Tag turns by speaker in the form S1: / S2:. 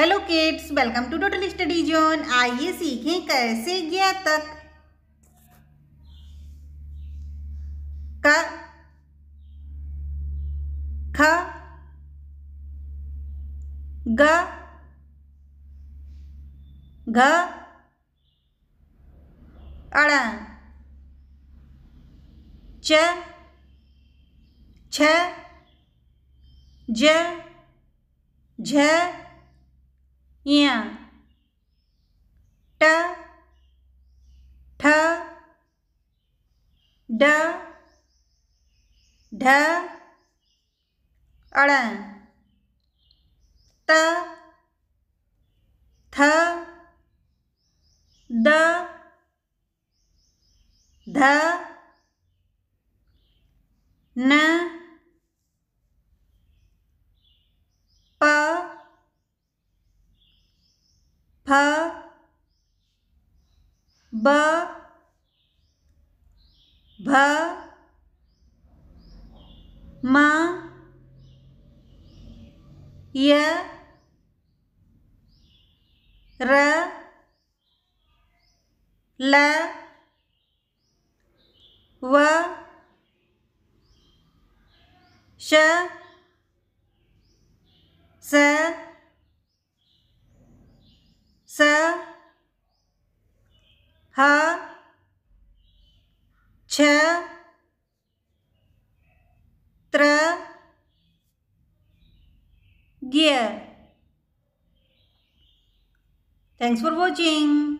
S1: hello kids welcome to total study zone आइए सीखें कैसे गया तक क
S2: ख ग ग अड़ च छ ज झ य ट ठ ड ढ अड़ त थ द ध न फ ब भ म य र ल व श स ha cha tra gear thanks for watching